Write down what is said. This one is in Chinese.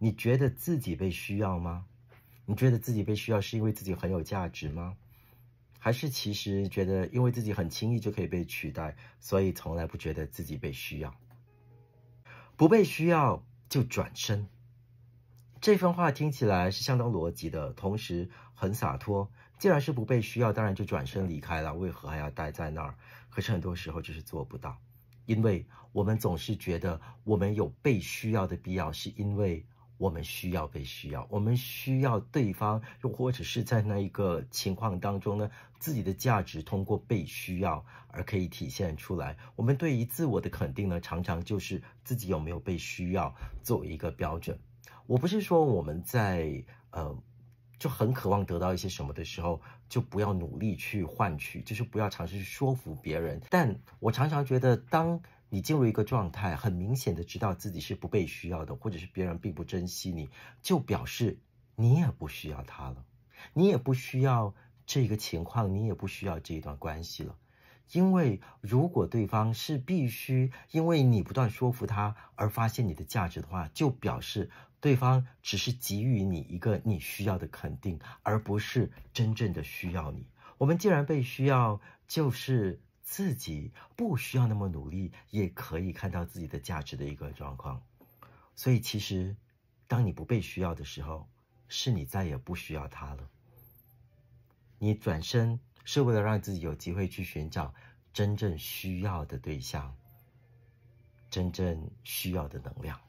你觉得自己被需要吗？你觉得自己被需要是因为自己很有价值吗？还是其实觉得因为自己很轻易就可以被取代，所以从来不觉得自己被需要？不被需要就转身。这番话听起来是相当逻辑的，同时很洒脱。既然是不被需要，当然就转身离开了，为何还要待在那儿？可是很多时候就是做不到，因为我们总是觉得我们有被需要的必要，是因为。我们需要被需要，我们需要对方，又或者是在那一个情况当中呢，自己的价值通过被需要而可以体现出来。我们对于自我的肯定呢，常常就是自己有没有被需要作为一个标准。我不是说我们在呃就很渴望得到一些什么的时候，就不要努力去换取，就是不要尝试去说服别人。但我常常觉得当。你进入一个状态，很明显的知道自己是不被需要的，或者是别人并不珍惜你，就表示你也不需要他了，你也不需要这个情况，你也不需要这一段关系了。因为如果对方是必须因为你不断说服他而发现你的价值的话，就表示对方只是给予你一个你需要的肯定，而不是真正的需要你。我们既然被需要，就是。自己不需要那么努力，也可以看到自己的价值的一个状况。所以，其实，当你不被需要的时候，是你再也不需要他了。你转身是为了让自己有机会去寻找真正需要的对象，真正需要的能量。